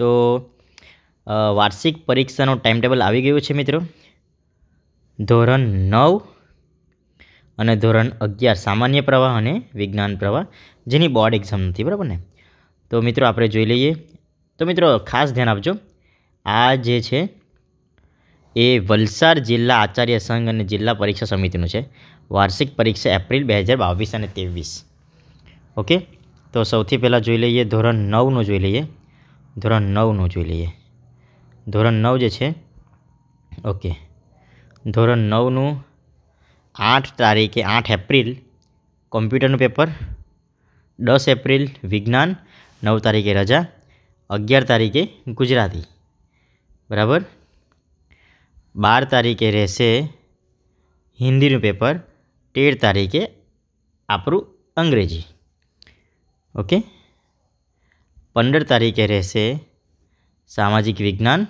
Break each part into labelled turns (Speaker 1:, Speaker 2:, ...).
Speaker 1: તો વાર્ષિક પરીક્ષાનો ટાઈમ ટેબલ આવી ગયું છે મિત્રો ધોરણ નવ અને ધોરણ અગિયાર સામાન્ય પ્રવાહ અને વિજ્ઞાન પ્રવાહ જેની બોર્ડ એક્ઝામ નથી બરાબર ને તો મિત્રો આપણે જોઈ લઈએ તો મિત્રો ખાસ ધ્યાન આપજો આ જે છે એ વલસાડ જિલ્લા આચાર્ય સંઘ અને જિલ્લા પરીક્ષા સમિતિનું છે વાર્ષિક પરીક્ષા એપ્રિલ બે હજાર બાવીસ અને ત્રેવીસ ઓકે તો સૌથી પહેલાં જોઈ લઈએ ધોરણ નવનું જોઈ લઈએ ધોરણ નવનું જોઈ લઈએ ધોરણ નવ જે છે ઓકે ધોરણ નવનું આઠ તારીખે આઠ એપ્રિલ કોમ્પ્યુટરનું પેપર દસ એપ્રિલ વિજ્ઞાન નવ તારીખે રજા અગિયાર તારીખે ગુજરાતી બરાબર બાર તારીખે રહેશે હિન્દીનું પેપર તેર તારીખે આપણું અંગ્રેજી ઓકે પંદર તારીખે રહેશે સામાજિક વિજ્ઞાન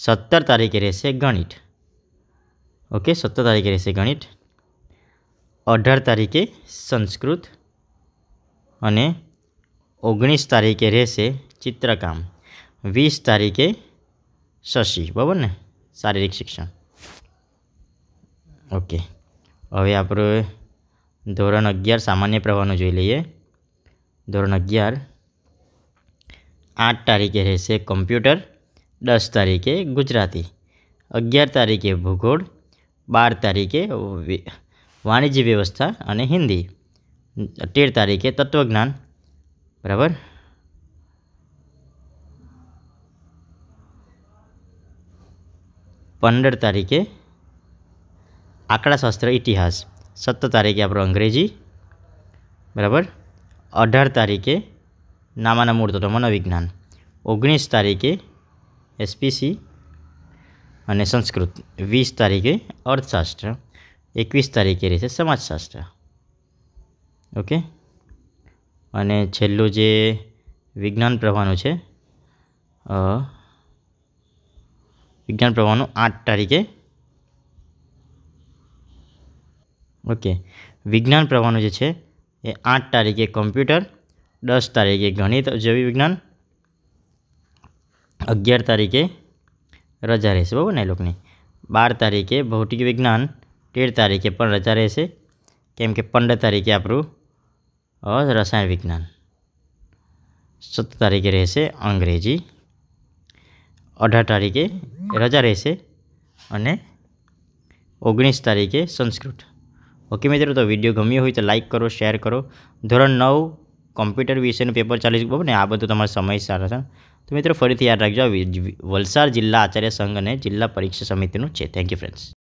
Speaker 1: સત્તર તારીખે રહેશે ગણિત ઓકે સત્તર તારીખે રહેશે ગણિત અઢાર તારીખે સંસ્કૃત અને ઓગણીસ તારીખે રહેશે ચિત્રકામ વીસ તારીખે શશી બરાબર ને શારીરિક શિક્ષણ ઓકે હવે આપણે ધોરણ અગિયાર સામાન્ય પ્રવાહનું જોઈ લઈએ ધોરણ અગિયાર આઠ તારીખે રહેશે કમ્પ્યુટર દસ તારીખે ગુજરાતી અગિયાર તારીખે ભૂગોળ બાર તારીખે વાણિજ્ય વ્યવસ્થા અને હિન્દી તેર તારીખે તત્વજ્ઞાન બરાબર પંદર તારીખે આંકડાશાસ્ત્ર ઇતિહાસ સત્તર તારીખે આપણો અંગ્રેજી બરાબર અઢાર તારીખે નામાના મૂળતો તત્વ મનોવિજ્ઞાન ઓગણીસ તારીખે એસપીસી અને સંસ્કૃત વીસ તારીખે અર્થશાસ્ત્ર એકવીસ તારીખે રહેશે સમાજશાસ્ત્ર ઓકે અને છેલ્લું જે વિજ્ઞાન પ્રવાહનું છે વિજ્ઞાન પ્રવાહનું આઠ તારીખે ઓકે વિજ્ઞાન પ્રવાહનું જે છે એ આઠ તારીખે કોમ્પ્યુટર દસ તારીખે ગણિત જૈવિક વિજ્ઞાન અગિયાર તારીખે રજા રહેશે બરાબર ને લોકોની બાર તારીખે ભૌતિક વિજ્ઞાન તેર તારીખે પણ રજા રહેશે કેમ કે પંદર તારીખે આપણું રસાયણ વિજ્ઞાન સત્તર તારીખે રહેશે અંગ્રેજી અઢાર તારીખે રજા રહેશે અને ઓગણીસ તારીખે સંસ્કૃત ઓકે મિત્રો તો વિડીયો ગમ્યો હોય તો લાઇક કરો શેર કરો ધોરણ નવ કોમ્પ્યુટર વિશેનું પેપર ચાલી છે બરાબર ને આ બધું તમારા સમય સારા છે તો મિત્રો ફરીથી યાદ રાખજો વલસાડ જિલ્લા આચાર્ય સંઘ અને જિલ્લા પરીક્ષા સમિતિનું છે થેન્ક યુ ફ્રેન્ડ્સ